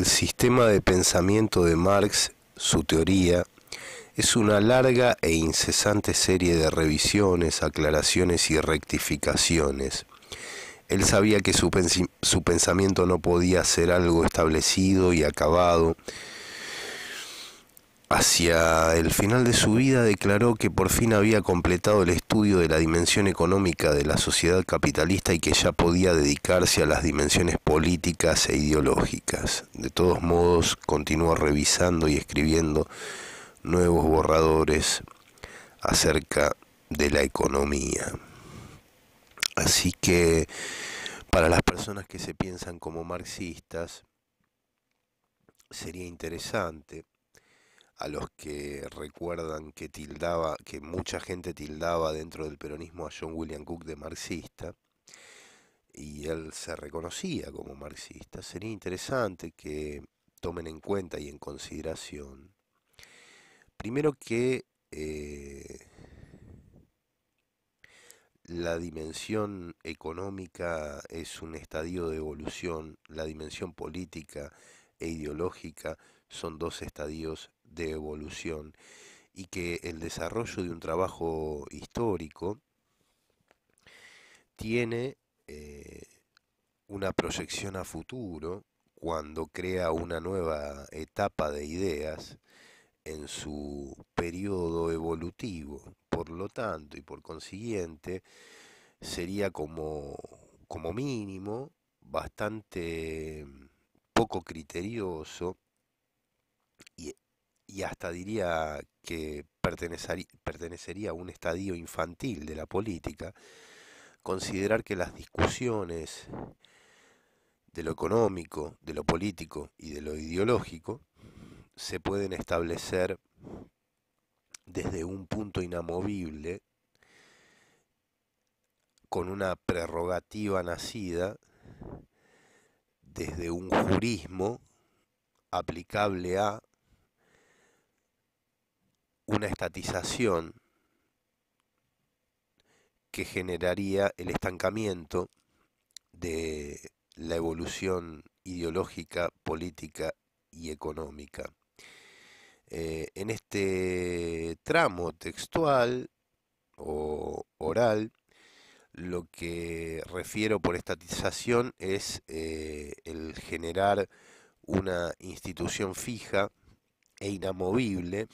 el sistema de pensamiento de Marx, su teoría, es una larga e incesante serie de revisiones, aclaraciones y rectificaciones. Él sabía que su, su pensamiento no podía ser algo establecido y acabado, Hacia el final de su vida declaró que por fin había completado el estudio de la dimensión económica de la sociedad capitalista y que ya podía dedicarse a las dimensiones políticas e ideológicas. De todos modos, continuó revisando y escribiendo nuevos borradores acerca de la economía. Así que para las personas que se piensan como marxistas, sería interesante a los que recuerdan que tildaba, que mucha gente tildaba dentro del peronismo a John William Cook de marxista, y él se reconocía como marxista, sería interesante que tomen en cuenta y en consideración, primero que eh, la dimensión económica es un estadio de evolución, la dimensión política e ideológica son dos estadios de evolución y que el desarrollo de un trabajo histórico tiene eh, una proyección a futuro cuando crea una nueva etapa de ideas en su periodo evolutivo. Por lo tanto y por consiguiente, sería como, como mínimo bastante poco criterioso y, hasta diría que pertenecería a un estadio infantil de la política, considerar que las discusiones de lo económico, de lo político y de lo ideológico se pueden establecer desde un punto inamovible con una prerrogativa nacida desde un jurismo aplicable a una estatización que generaría el estancamiento de la evolución ideológica, política y económica. Eh, en este tramo textual o oral lo que refiero por estatización es eh, el generar una institución fija e inamovible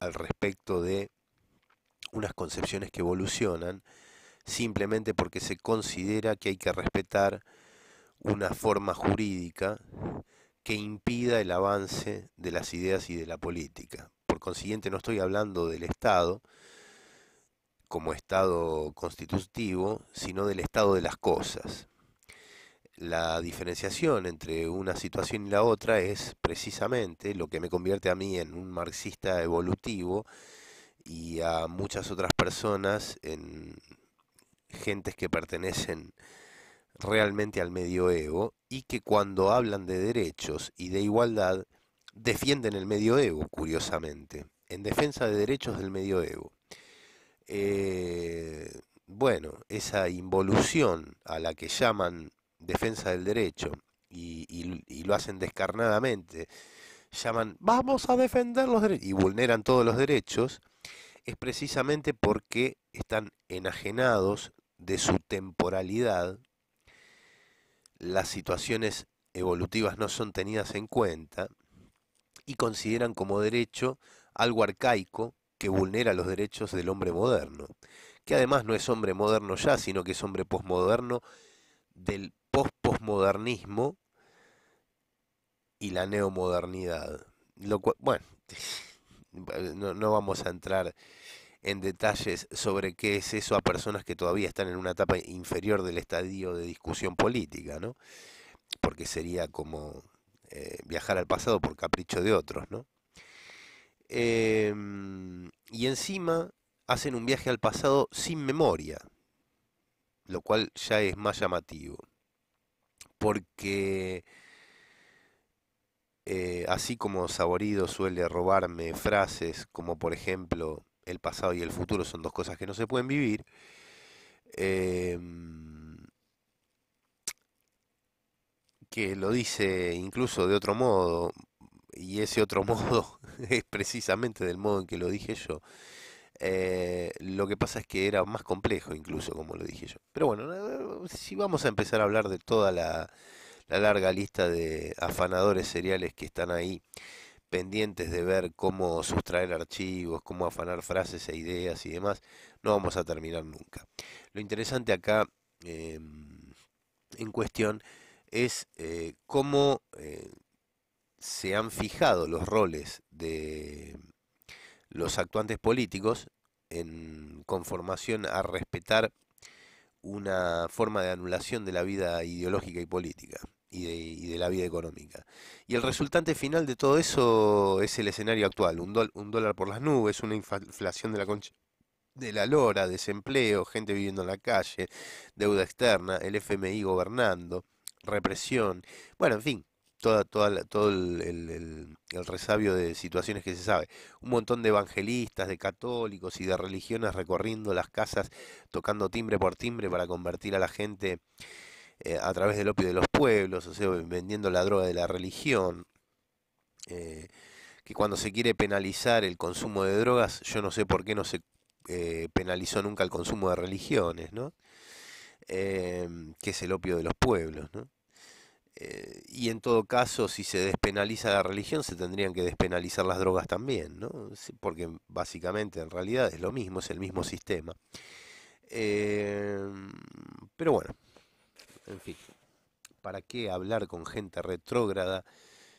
al respecto de unas concepciones que evolucionan simplemente porque se considera que hay que respetar una forma jurídica que impida el avance de las ideas y de la política. Por consiguiente, no estoy hablando del Estado, como Estado constitutivo, sino del estado de las cosas. La diferenciación entre una situación y la otra es precisamente lo que me convierte a mí en un marxista evolutivo y a muchas otras personas en gentes que pertenecen realmente al medioevo y que cuando hablan de derechos y de igualdad defienden el medioevo, curiosamente, en defensa de derechos del medioevo. Eh, bueno, esa involución a la que llaman defensa del derecho y, y lo hacen descarnadamente, llaman vamos a defender los derechos y vulneran todos los derechos, es precisamente porque están enajenados de su temporalidad, las situaciones evolutivas no son tenidas en cuenta y consideran como derecho algo arcaico que vulnera los derechos del hombre moderno, que además no es hombre moderno ya, sino que es hombre posmoderno del post-postmodernismo y la neomodernidad. Lo bueno, no, vamos a entrar en detalles sobre qué es eso a personas que todavía están en una etapa inferior del estadio de discusión política, ¿no? Porque sería como eh, viajar al pasado por capricho de otros, ¿no? Em, y encima hacen un viaje al pasado sin memoria, lo cual ya es más llamativo. Porque eh, así como Saborido suele robarme frases como por ejemplo el pasado y el futuro son dos cosas que no se pueden vivir, em, que lo dice incluso de otro modo, y ese otro modo es precisamente del modo en que lo dije yo. Eh, lo que pasa es que era más complejo incluso, como lo dije yo. Pero bueno, si vamos a empezar a hablar de toda la, larga lista de afanadores seriales que están ahí, pendientes de ver cómo sustraer archivos, cómo afanar frases e ideas y demás, no vamos a terminar nunca. Lo interesante acá em, en cuestión es eh, cómo eh, se han fijado los roles de los actuantes políticos en conformación a respetar una forma de anulación de la vida ideológica y política y de, la vida económica. Y el resultante final de todo eso es el escenario actual, un, dólar por las nubes, una inflación de la de la lora, desempleo, gente viviendo en la calle, deuda externa, el FMI gobernando, represión, bueno, en fin, toda, todo el, resabio de situaciones que se sabe. Un montón de evangelistas, de católicos y de religiones recorriendo las casas, tocando timbre por timbre para convertir a la gente eh, a través del opio de los pueblos, o sea, vendiendo la droga de la religión. Eh, que cuando se quiere penalizar el consumo de drogas, yo no sé por qué no se eh, penalizó nunca el consumo de religiones, ¿no? que es el opio de los pueblos, ¿no? Eh, y en todo caso, si se despenaliza la religión, se tendrían que despenalizar las drogas también, ¿no? Porque básicamente en realidad es lo mismo, es el mismo sistema. Em, pero bueno, en fin, ¿para qué hablar con gente retrógrada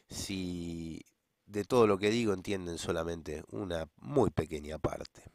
si de todo lo que digo entienden solamente una muy pequeña parte?